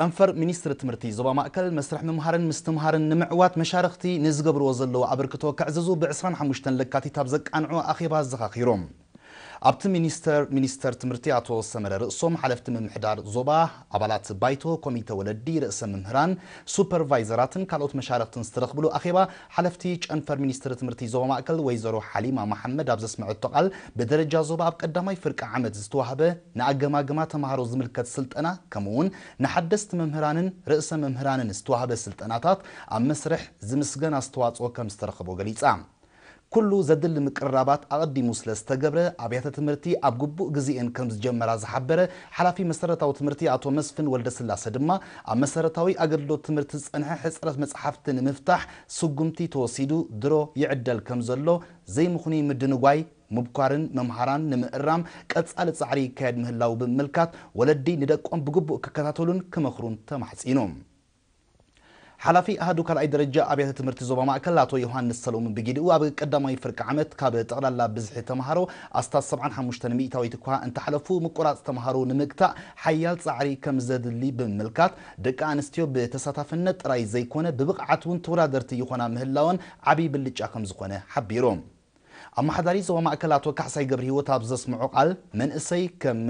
أنفر مينستر تمرتي زبا مأكل مسرح ممهارن مستمهارن نمعوات مشارختي نزقبر وزلو عبر كتوك عززو بعصران حموشتن لكاتي تابزك أنعو أخي بازدخ أخيروم ابت مينستر مينستر تمرتي عطو سمر رأسوم حلفت من محدار زوبا عبالات بايتو كوميتا ولدي رأس ممهران سوبرفايزراتن كالوت مشارق تنسترقبلو أخيبا حلفتي انفر مينستر تمرتي زوبا مأكل ويزارو حليمة محمد عبز اسمع التقال بدرجة زوبا ابك الدماي فرق عمد زستوهب ناقما قما تمهارو زملكة سلطنة كمون نحدست ممهران رأس ممهران استوهب سلطناتات أم مسرح زمسقنا استوات وكم استرقبو قليتسام ኩሉ ዘድሊ ምቅርራባት ኣቐዲሙ ስለ ዝተገብረ ኣብያተ ትምህርቲ ኣብ ግቡእ ግዜአን ከም ዝጀመራ ዝሓበረ ሓላፊ መሰረታዊ ትምህርቲ ኣቶ መስፍን ወልደስላሴ ድማ ኣብ መሰረታዊ ኣገልግሎት ትምህርቲ ዝፀንሐ ሕፅረት መፅሓፍቲ ንምፍታሕ ስጉምቲ ተወሲዱ ድሮ ይዕደል ከም ዘሎ ዘይምኹኒ ምድንጓይ ምብኳርን መምሃራን ንምእራም ቀጻሊ ጻዕሪ ይካየድ ምህላው ብምምልካት ወለዲ ንደቆም ብግቡእ ክከታተሉን ክመኽሩን ተማሕፂኖም ሓላፊ ኣህዱ ካልኣይ ደረጃ ኣብያተ ትምህርቲ ዞባ ማእከል ኣቶ ዮሃንስ ሰሎሞን ብጊድኡ ኣብ ቀዳማይ ፍርቂ ዓመት ካብ ጠቕላላ ብዝሒ ተምሃሮ ኣስታት 75 ሚእታዊት እኳ እንተሓለፉ ምቁራፅ ተምሃሮ ንምግታእ ሓያል ፃዕሪ ከም ዘድሊ ብምምልካት ደቂ ኣንስትዮ ብተሳታፍነት ጥራይ ዘይኮነ ብብቕዓት እውን ተወዳደርቲ ይኾና ምህላወን ዓብይ ብልጫ ከም ዝኾነ ሓቢሮም ኣመሓዳሪ ዞባ ማእከላት ኣቶ ገብሪ ሂወት ኣብ ዘስምዖ ቃል መንእሰይ ከም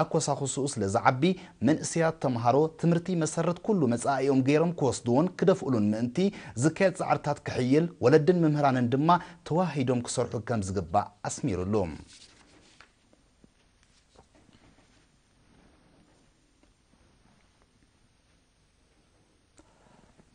ኣኮሳኩስኡ ዝዓቢ መንእስያት ተምሃሮ ትምህርቲ መሰረት ኩሉ መፃኢኦም ገይሮም ክወስድዎን ክደፍእሉን ምእንቲ ዝካየድ ፃዕርታት ክሕይል ወለድን መምህራንን ድማ ተዋሂዶም ክሰርሑ ከም ዝግባእ ኣስሚሩሉ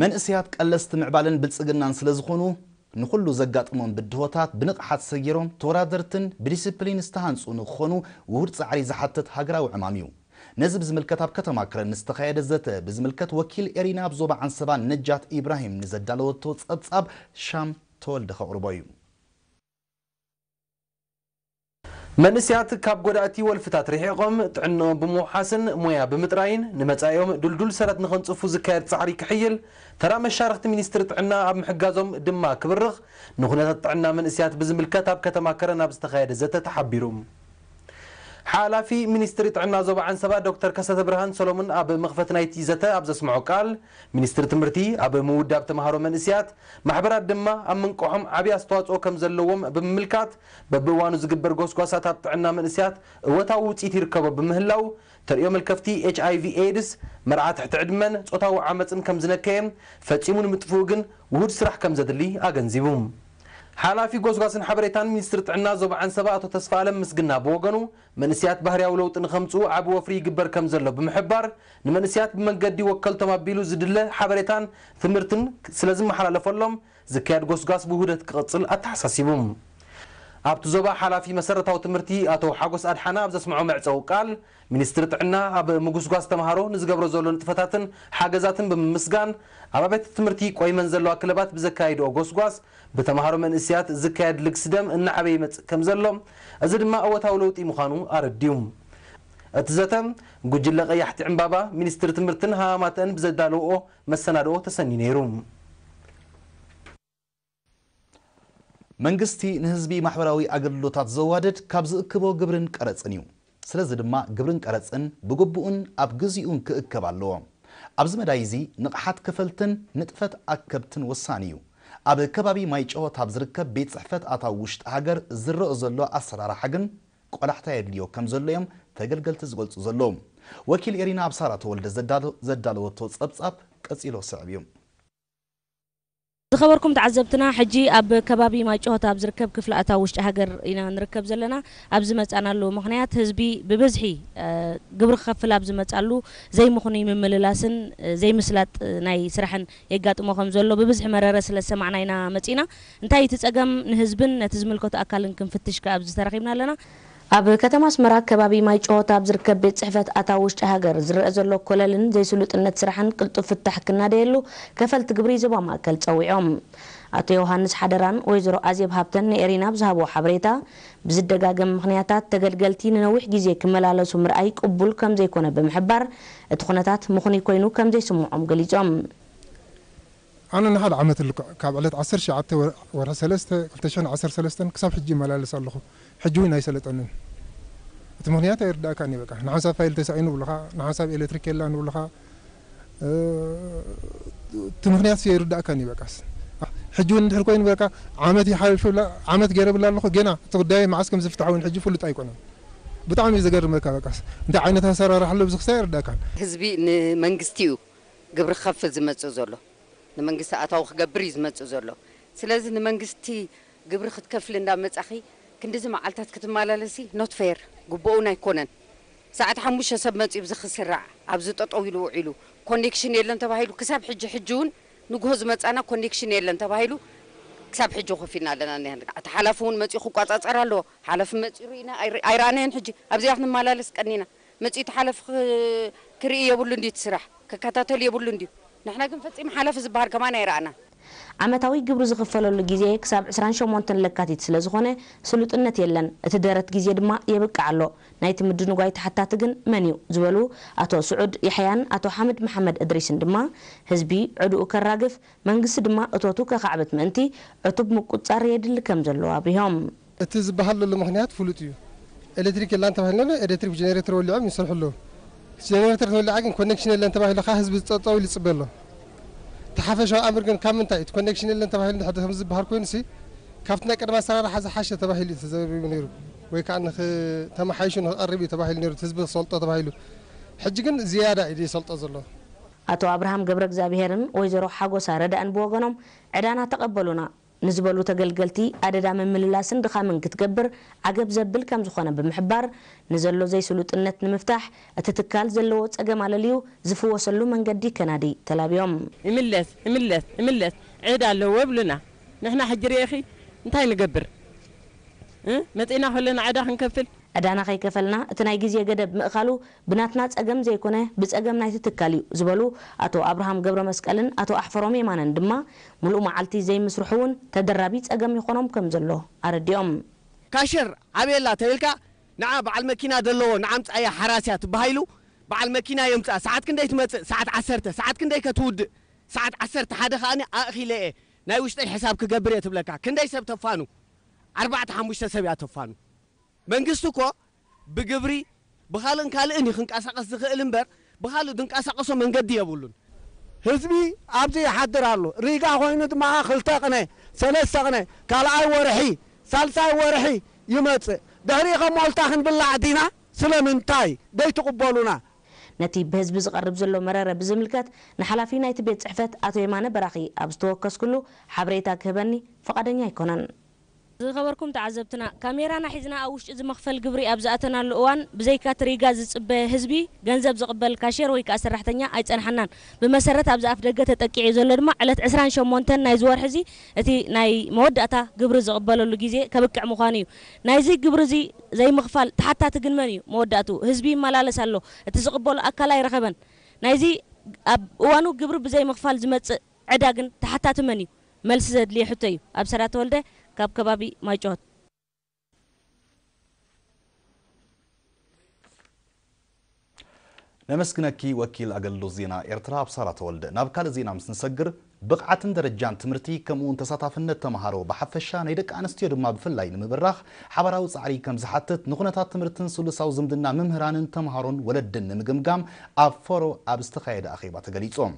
መንእስያት ቀለስቲ ምዕባልን ብልፅግናን ስለ ዝኾኑ نخل زجات من بدوتات بنقحت سجيرهم ترادرتن بديسبلين استهانس ونخنو وورت عريز حتت هجرة وعماميو نزب بزملكة بكتم عكر نستخيل الزتة بزملكة وكيل إيرينا بزوب عن سبان نجات إبراهيم نزدالو توتس أتصاب شام تولد خوربايو منسيات كاب قدرتي والفتات ريحهم تعنا بموحسن ميا بمتراين نمت أيام دل دل سرت نخنص فوز كارت عريك حيل ترى مش شارخ تمنستر تعنا عم حجازهم دماغ برغ نخنات تعنا منسيات بزم الكتاب كتما كرنا بستخير زت تحبيرهم ሓላፊ ሚኒስትሪ ጥዕና ዞባ ዓንሰባ ዶክተር ከሰተ ብርሃን ሰሎሙን ኣብ መኽፈት ናይቲ ዘተ ኣብ ዘስምዖ ቃል ሚኒስትሪ ትምህርቲ ኣብ ምውዳብ ተምሃሮ መንእስያት ማሕበራት ድማ ኣብ ምንቅሖም ዓብዪ ኣስተዋፅኦ ከም ዘለዎም ብምምልካት በብእዋኑ ዝግበር ጎስጓሳት ኣብ ጥዕና መንእስያት እወታዊ ውፅኢት ይርከቦ ብምህላው ተሪዮ መልከፍቲ ኤች ኣይቪ ኤድስ መርዓ ትሕቲ ዕድመን ፆታዊ ዓመፅን ከም ዝነከየ ፈፂሙ ንምጥፍኡ ግን ውሁድ ስራሕ ከም ዘድሊ ኣገንዚቡ حالا في جوزغاسن حبريتان منستر تعنا زوب عن سبعة تسفالة مسجنا بوغنو منسيات بحري أو لوت انخمتو عبو وفري قبر كمزلو بمحبار نمنسيات بمن قدي وكلتما بيلو زدلة حبريتان ثمرتن سلازم محلا لفلوم زكاد جوزغاس بوهودة تقتل التحساسي ኣብቲ ዞባ ሓላፊ መሰረታዊ ትምህርቲ ኣቶ ሓጎስ ኣድሓና ኣብ ዘስምዖ መዕፀው ቃል ሚኒስትሪ ጥዕና ኣብ ምጉስጓስ ተምሃሮ ንዝገብሮ ዘሎ ንጥፈታትን ሓገዛትን ብምምስጋን ኣብ ቤት ትምህርቲ ቆይመን ዘለዋ ክለባት ብዘካይድኦ ጎስጓስ ብተምሃሮ መንእስያት ዝካየድ ልግስ ደም እናዓበየ ይመፅእ ከም ዘሎ እዚ ድማ እወታዊ ለውጢ ምዃኑ ኣረድዩ እቲ ዘተ ጉጅለ ቀያሕቲ ዕምባባ ሚኒስትሪ ትምህርትን ሃማማተን ብዘዳለውኦ መሰናድኦ ተሰኒ ነይሩ መንግስቲ ንህዝቢ ማሕበራዊ ኣገልግሎታት ዘዋድድ ካብ ዝእክቦ ግብርን ቀረፅን እዩ ስለዚ ድማ ግብርን ቀረፅን ብግቡኡን ኣብ ግዚኡን ክእከብ ኣለዎ ኣብዚ መዳይ እዚ ንቕሓት ክፈልትን ንጥፈት ኣከብትን ወሳኒ እዩ ኣብ ከባቢ ማይ ማይጨወት ኣብ ዝርከብ ቤት ፅሕፈት ኣታዊ ውሽጢ ሃገር ዝረአ ዘሎ ኣሰራርሓ ግን ቆላሕታ የድልዮ ከም ዘሎ እዮም ተገልገልቲ ዝገልፁ ዘለዉ ወኪል ኤሪና ኣምሳራ ተወልደ ዘዳለወቶ ፀብጻብ ቀፂሎ ስዕብ እዩ خبركم تعذبتنا حجي اب كبابي ما جوت اب زركب كفل اتا وش هاجر انا نركب زلنا اب زمت انا لو مخنيات حزبي ببزحي آه، قبر خفل اب زمت قالو زي مخني من مللاسن آه، زي مسلات آه، ناي سرحن يقات مخم زلو ببزح مرره سلا سمعنا انا متينا انتي تصقم نحزبن نتزملكو تاكلن كنفتشك اب زترخيبنا لنا ኣብ ከተማ ኣስመራ ከባቢ ማይ ጨወታ ኣብ ዝርከብ ቤት ፅሕፈት ኣታ ውሽጢ ሃገር ዝረአ ዘሎ ኮለልን ዘይስሉጥነት ስራሕን ቅልጡፍ ፍታሕ ክናደየሉ ከፈልቲ ግብሪ ዞባ ማእከል ፀዊዖም ኣቶ ዮሃንስ ሓደራን ወይዘሮ ኣዜብ ሃብተን ንኤሪና ብዝሃቦ ሓበሬታ ብዝደጋገም ምክንያታት ተገልገልቲ ንነዊሕ ግዜ ክመላለሱ ምርኣይ ቅቡል ከም ዘይኮነ ብምሕባር እቲ ኩነታት ምኹኒ ኮይኑ ከም ዘይስምዖም ገሊፆም أنا نهاد عمت الكابلت عصر شعبت ورا قلت كلتشان عصر سلستة كسب حجي ملال صلخو ناي سلت سلطنن تمنيات يردا كاني بقى نعسا فايل تسعين ولها نعسا إلكتريك إلا نولها آه، تمنيات يردا كاني بقى ሕጂ እውን እንድሕር ኮይኑ በቃ ዓመት ይሓልፍ ዓመት ገይረብላ ኣለኹ ገና እቲ ጉዳይ መዓስ ከም ዝፍትሐውን ሕጂ ፍሉጥ ኣይኮነን ብጣዕሚ እዩ ዘገርመካ በቃስ እንታይ ዓይነት ኣሰራርሓ ኣሎ ብዚ ክሳ ይርዳእካ ህዝቢ ንመንግስቲ እዩ قبل خفز ما تزوله ንመንግስቲ ኣታዊ ክገብር እዩ ዝመፅእ ዘሎ ስለዚ ንመንግስቲ ግብሪ ክትከፍል እንዳመፃኺ ክንዲዚ መዓልትታት ክትመላለሲ ኖት ፌር ግብኡን ኣይኮነን ሰዓት ሓሙሽተ ሰብ መፅኡ ብዝክስራዕ ኣብዚ ጠጠው ኢሉ ውዒሉ ኮኔክሽን የለን ተባሂሉ ክሳብ ሕጂ ሕጂ እውን ንግሆ ዝመፃና ኮኔክሽን የለን ተባሂሉ ክሳብ ሕጂ ኮፍ ኢልና ኣለና እቲ ሓላፊ እውን መፅኡ ክቋፃፀር ኣለዎ ሓላፊ መፅኡ ርኢና ኣይረኣናየን ሕጂ ኣብዚኣ ክንመላለስ ቀኒና መፅኢቲ ሓላፊ ክርኢ የብሉ እንዲ ትስራሕ ክከታተል የብሉ እንድዩ نحنا كن فتيم حلف زبهر كمان يرانا عمتاوي جبر زغفل اللي جزيه كسب عسران شو مونتن لكاتي تسلزخونه سلوت النت يلن اتدارت جزيه ما يبقى علو نايت مدنو قايت حتى تجن منيو زولو اتو سعود يحيان اتو حمد محمد ادريس دما هزبي عدو كراقف من قص دما اتو توكا خعبت منتي اتو بمقود صاريد اللي كم زلوا بهم اتز بحل اللي الكتريك اللي انت بحلنا الكتريك جنريتر واللي عم يصلح جنريتر تولع عن كونكشن اللي انتبه له خاز بتطوي لصبل له تحفش امر كان كم انت كونكشن اللي انتبه له حد خمس بحر كوينسي كفتنا كده بس راح حز حاشه تبه لي تزبي منير وي كان تم حيش انه قربي تبه لي نير تزبي سلطه تبه له حج كن زياده دي سلطه زله اتو ابراهيم جبرك زابيرن ويزرو حاجه ساره ده ان بوغنم عدانا تقبلونا ንዝበሉ ተገልገልቲ ኣደዳ ምምልላስን ድኻምን ክትገብር ዓገብ ዘብል ከም ዝኾነ ብምሕባር ንዘሎ ዘይስሉጥነት ንምፍታሕ እቲ ትካል ዘለዎ ፀገም ኣለልዩ ዝፍወሰሉ መንገዲ ከናዲ ተላብዮም ይምለስ ይምለስ ይምለስ ዒድ ኣለዎ የብሉና ንሕና ሕጂ ሪአኺ እንታይ ንገብር መፂና ከለና ዕዳ ክንከፍል ዕዳና ከይከፈልና እቲ ናይ ግዜ ገደብ ምእኻሉ ብናትና ፀገም ዘይኮነ ብፀገም ናይቲ ትካል እዩ ዝበሉ ኣቶ ኣብርሃም ገብረ መስቀልን ኣቶ ኣሕፈሮም የማነን ድማ ሙሉእ መዓልቲ ዘይምስርሑ እውን ተደራቢ ፀገም ይኾኖም ከም ዘሎ ኣረዲኦም ካሸር ዓብየላ ተብልካ ንዓ በዓል መኪና ዘለዎ ንዓምፃያ ሓራስያ ትባሂሉ በዓል መኪና የምፅኣ ሰዓት ክንደይ ትመፅእ ሰዓት ዓሰርተ ሰዓት ክንደይ ከትውድእ ሰዓት ዓሰርተ ሓደ ከዓኒ ኣእኺለ እየ ናይ ውሽጠይ ሕሳብ ክገብር እየ ትብለካ ክንደይ ሰብ ተፋኑ ኣርባዕተ ሓሙሽተ ሰብ እያ ተፋኑ መንግስቲ እኮ ብግብሪ ብካልእን ካልእን እዩ ክንቀሳቀስ ዝኽእል እምበር ብካልእ ዝንቀሳቀሶ መንገዲ የብሉን ህዝቢ ኣብዚ ይሓድር ኣሎ ሪጋ ኮይኑ ድማ ክልተ ቕነ ሰለስተ ቕነ ካልኣይ ወርሒ ሳልሳይ ወርሒ ይመፅእ ድሕሪ ኸሞልታ ክንብላዕ ዲና ስለምንታይ ደይትቕበሉና ነቲ ብህዝቢ ዝቐርብ ዘሎ መረረ ብዝምልከት ንሓላፊ ናይቲ ቤት ፅሕፈት ኣቶ የማነ በራኺ ኣብ ዝተወከስኩሉ ሓበሬታ ክህበኒ ፈቓደኛ ኣይኮነን ዝኸበርኩም ተዓዘብትና ካሜራና ሒዝና ኣብ ውሽጢ እዚ መኽፈል ግብሪ ኣብ ዝኣተናሉ እዋን ብዘይካትሪጋ ዝፅበ ህዝቢ ገንዘብ ዝቕበል ካሸር ወይ ከዓ ሰራሕተኛ ኣይፀንሐናን ብመሰረት ኣብዚ ኣፍ ደገ ተጠቂዑ ዘሎ ድማ ዕለት 28 ናይ ዝወርሒ እዚ እቲ ናይ መወዳእታ ግብሪ ዝቕበለሉ ግዜ ከብቅዕ ምዃኑ እዩ ናይዚ ግብሪ እዚ ዘይምኽፋል ተሓታቲ ግን መን እዩ መወዳእቱ ህዝቢ ይመላለስ ኣሎ እቲ ዝቕበሉ ኣካል ኣይረኸበን ናይዚ ኣብ እዋኑ ግብሪ ብዘይምኽፋል ዝመፅእ ዕዳ ግን ተሓታቲ መን እዩ መልሲ ዘድልየ ሕቶ እዩ ኣብ ሰራ ተወልደ ካብ ከባቢ ማጮት ነመስግነኪ ወኪል ኣገልግሎት ዜና ኤርትራ ኣብሳራ ተወልደ ናብ ካልእ ዜና ምስ ንሰግር ብቕዓትን ደረጃን ትምህርቲ ከምኡውን ተሳታፍነት ተምሃሮ ብሓፈሻ ናይ ደቂ ኣንስትዮ ድማ ብፍላይ ንምብራኽ ሓበራዊ ፃዕሪ ከም ዝሓትት ንኹነታት ትምህርትን ስሉሳዊ ዝምድና ምምህራንን ተምሃሮን ወለድን ንምግምጋም ኣብ ፎሮ ኣብ ዝተካየደ ኣኼባ ተገሊጾም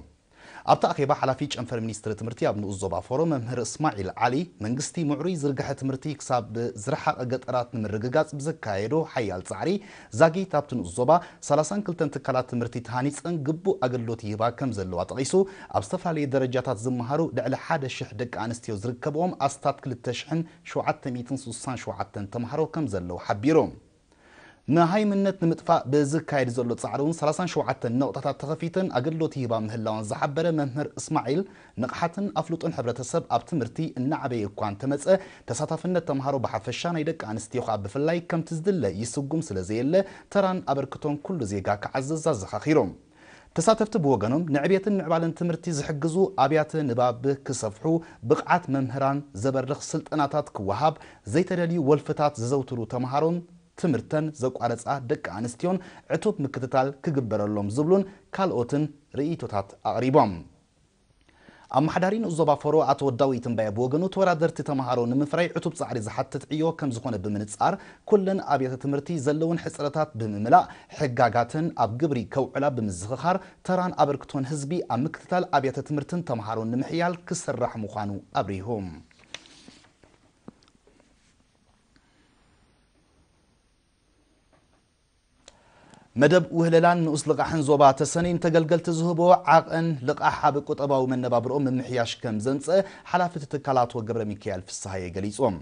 ኣብቲ ኣኼባ ሓላፊ ጨንፈር ሚኒስትሪ ትምህርቲ ኣብ ንኡስ ዞባ ፎሮ መምህር እስማዒል ዓሊ መንግስቲ ምዕሩይ ዝርግሐ ትምህርቲ ክሳብ ዝረሓቐ ገጠራት ንምርግጋፅ ብዘካየዶ ሓያል ፃዕሪ ዛጊት ኣብቲ ንኡስ ዞባ 32 ትካላት ትምህርቲ ተሃኒፀን ግቡእ ኣገልግሎት ይህባ ከም ዘለዋ ጠቒሱ ኣብ ዝተፈላለየ ደረጃታት ዝመሃሩ ልዕሊ 1000 ደቂ ኣንስትዮ ዝርከብኦም ኣስታት 2767 ተምሃሮ ከም ዘለዉ ሓቢሮም نهاي منت نمتفع بزك هاي رزول تصعرون سلاسان شو عتن نقطة تخفيتن أقل لو تيبا مهلاون زحبرة مهنر إسماعيل نقحتن أفلوت أن حبرة السب أبتمرتي إن عبي يكوان تمسأ تساتفن التمهارو بحفشان يدك عن استيوخ عب في اللي كم تزدل يسوقم سلزيل تران أبركتون كل زيقاك عزز زخاخيروم تساتفت بوغنم نعبيتن نعبالن تمرتي زحقزو أبيات نباب كسفحو بقعت مهران زبر سلطناتات كوهاب زيتريلي ولفتات زوترو تمهارون ትምህርተን ዘቋረፃ ደቂ ኣንስትዮን ዕቱብ ምክትታል ክግበረሎም ዝብሉን ካልኦትን ርእቶታት ኣቕሪቦም ኣብ ኣመሓዳሪ ንዕዞብ ፈሮ ኣቶ ዳዊት እምባየ ብወገኑ ተወዳደርቲ ተምሃሮ ንምፍራይ ዕቱብ ፃዕሪ ዝሓትት ዕዮ ከም ዝኾነ ብምንፃር ኩለን ኣብያተ ትምህርቲ ዘለውን ሕፅረታት ብምምላእ ሕጋጋትን ኣብ ግብሪ ከውዕላ ብምዝኽኻር ተራን ኣበርክቶን ህዝቢ ኣብ ምክትታል ኣብያተ ትምህርትን ተምሃሮ ንምሕያል ክስራሕ ምዃኑ ኣብሪሁም መደብ ውህለላን ንኡስ ልቃሕን ዞባ ተሰኒን ተገልገልቲ ዝህቦ ዓቕን ልቃሕ ኣብ ቁጠባዊ መነባብሮኦም ምምሕያሽ ከም ዘምፅአ ሓላፊ እቲ ትካላት ኣቶ ገብረ ሚካኤል ፍስሓየ ገሊፆም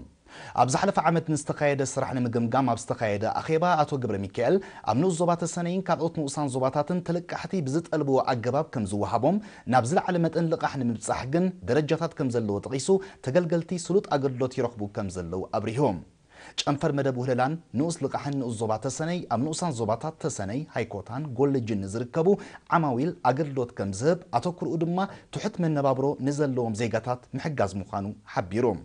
ኣብ ዝሓለፈ ዓመት ንዝተካየደ ስራሕ ንምግምጋም ኣብ ዝተካየደ ኣኼባ ኣቶ ገብረ ሚካኤል ኣብ ንኡስ ዞባ ተሰነይን ካልኦት ንኡሳን ዞባታትን ተለቃሕቲ ብዝጠልብዎ ኣገባብ ከም ዝወሃቦም ናብ ዝለዓለ መጠን ልቃሕ ንምብፃሕ ግን ደረጃታት ከም ዘለዎ ጠቂሱ ተገልገልቲ ስሉጥ ኣገልግሎት ይረኽቡ ከም ዘለው ኣብሪሆም ጨንፈር መደብ ውህለላን ንኡስ ልቃሕን ንኡስ ዞባ ተሰነይ ኣብ ንኡሳን ዞባታት ተሰነይ ሃይኮታን ጎለጅን ዝርከቡ ዓማዊል ኣገልግሎት ከም ዝህብ ኣተኩርኡ ድማ ትሑት መነባብሮ ንዘለዎም ዜጋታት ምሕጋዝ ምዃኑ ሓቢሮም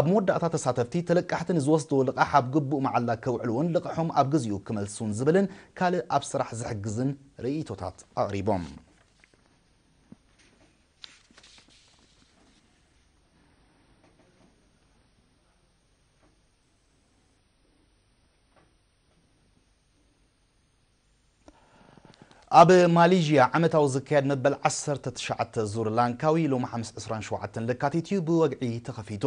ኣብ መወዳእታ ተሳተፍቲ ተለቃሕቲ ንዝወስድዎ ልቃሕ ኣብ ግቡእ መዓላ ከውዕልዎን ልቕሖም ኣብ ግዚኡ ክመልሱን ዝብልን ካልእ ኣብ ስራሕ ዝሕግዝን ርእይቶታት ኣቕሪቦም ኣብ ማሌዥያ ዓመታዊ ዝካየድ መበል 19 ዙር ላንካዊ ሎሚ 527 ለካቲት እዩ ብወግዒ ተኸፊቱ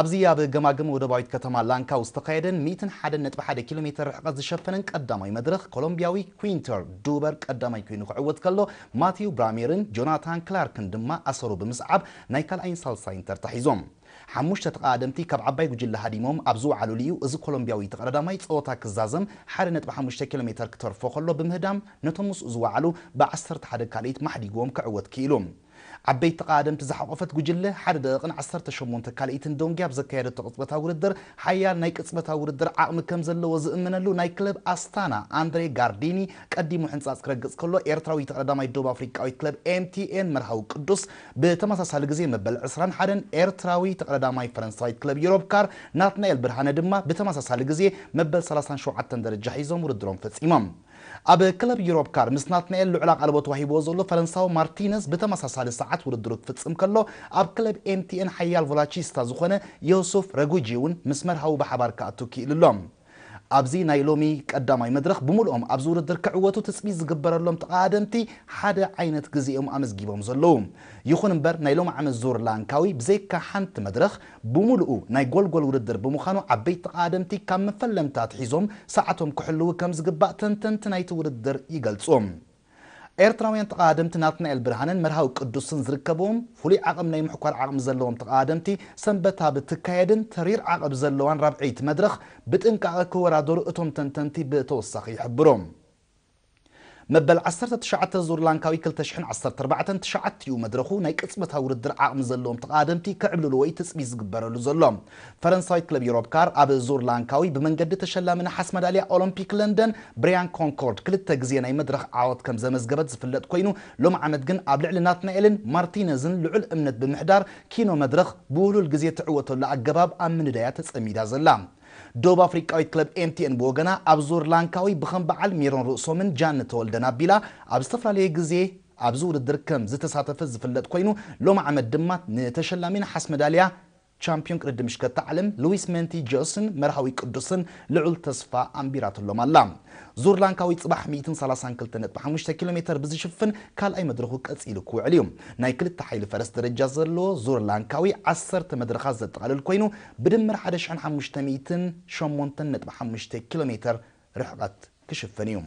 ኣብዚ ኣብ ገማግም ወደባዊት ከተማ ላንካው ዝተካየደን 101.1 ኪሎ ሜትር ርሕቀት ዝሸፈነን ቀዳማይ መድረክ ኮሎምቢያዊ ኩዊንተር ዱበር ቀዳማይ ኮይኑ ክዕወት ከሎ ማቴው ብራሜርን ጆናታን ክላርክን ድማ ኣሰሩ ብምስዓብ ናይ ካልኣይን ሳልሳይን ተርታ ሒዞም ሓሙሽተ ተቃደምቲ ካብ ዓባይ ጉጅለ ሃዲሞም ኣብ ዝውዓሉ ልዩ እዚ ኮሎምቢያዊ ተቀዳዳማይ ፀወታ ክዛዘም 1.5 ኪሎ ሜትር ክተርፎ ከሎ ብምህዳም ነቶም ምስኡ ዝወዓሉ ብ11 ካልኢት ማሕዲጎም ክዕወት ክኢሉ عبيت قادم تزحق قفت جوجل حد دقق عصر تشمون تكاليت دون جاب زكير تقصبة تاور الدر حيا نايك قصبة تاور الدر عقم كم زل وز من اللو نايك كلب أستانا أندري غارديني كدي محنص أسكر قص كله إيرتراوي تقدم أي دوب أفريقيا أي كلب إم تي إن مرهو كدوس بتمس أسهل جزء مبل عصران حدن إيرتراوي تقدم أي فرنساي كلب يوروب كار ناتنيل برهان دمّا بتمس أسهل جزء مبل سلاسان شو عتندر الجهيزوم ودرون فتس إمام اب کلاب یوروپ کار مسنات نیل لعلاق علبه توهی بازولو فرانسو مارتینز به تماس سالی ساعت ورد درد فتصم کلو اب کلاب MTN حیال ولایتی استازخونه یوسف رگوچیون مسمرها و به حبار کاتوکی للم. ኣብዚ ናይ ሎሚ ቀዳማይ መድረኽ ብምሉኦም ኣብዚ ውድድር ክዕወቱ ትፅቢት ዝግበረሎም ተቃደምቲ ሓደ ዓይነት ግዜኦም ኣመዝጊቦም ዘለዉ ይኹን እምበር ናይ ሎሚ ዓመት ዙር ላንካዊ ብዘይካ ሓንቲ መድረኽ ብምሉኡ ናይ ጎልጎል ውድድር ብምዃኑ ዓበይቲ ተቃደምቲ ካብ መፈለምታት ሒዞም ሰዓቶም ክሕልው ከም ዝግባእ ተንተንቲ ናይቲ ውድድር ይገልጾም ኤርትራውያን ተቃደምቲ ናትናኤል ብርሃንን መርሃዊ ቅዱስን ዝርከቦም ፍሉይ ዓቕም ናይ ምሕኳር ዓቕሚ ዘለዎም ተቃደምቲ ሰንበታ ብትካየድን ተሪር ዓቐብ ዘለዋን ራብዒት መድረኽ ብጥንቃቐ ክወዳደሩ እቶም ተንተንቲ ብተወሳኺ ይሕብሮም مبل عصرت تشعت الزور لانكاوي كل تشحن عصرت أربعة تشعت يوم مدرخو نيك اسمتها ورد درع مزلهم تقادم تي كعبل الوي تسمي زقبر لزلهم فرنساوي كلب يوروب كار أبل زور لانكاوي بمن قد تشلا من حسم داليا أولمبيك لندن بريان كونكورد كل التقزيان أي مدرخ عوض كم زمز قبض زفلت كوينو لوم عمد قن أبل إعلانات نائلن مارتينزن لعل أمنت بالمحدار كينو مدرخ بولو القزية تعوته لأقباب أمن دايات تسمي دازلام دوب أفريقيا كلب MTN بوجنا أبزور لانكاوي بخم بعل ميرون رؤسومن جان تولدنا بلا أبستفر عليه أبزور الدركم زت ساتفز فلت كوينو لو مع مدمات نتشلمين حسم داليا ቻምፒዮን ቅድድም ምሽከት ዓለም ሉዊስ መንቲ ጆስን መርሃዊ ቅዱስን ልዑል ተስፋ ኣንቢራትሎም ኣላ ዙር ላንካዊ ፅባሕ 132.5 ኪሎ ሜትር ብዝሽፍን ካልኣይ መድረኹ ቀፂሉ ክውዕል እዩ ናይ ክልተ ሓይሊ ፈረስ ደረጃ ዘለዎ ዙር ላንካዊ 10 መድረኻት ዘጠቓልል ኮይኑ ብድምር 1508.5 ኪሎ ሜትር ርሕቐት ክሽፍን እዩ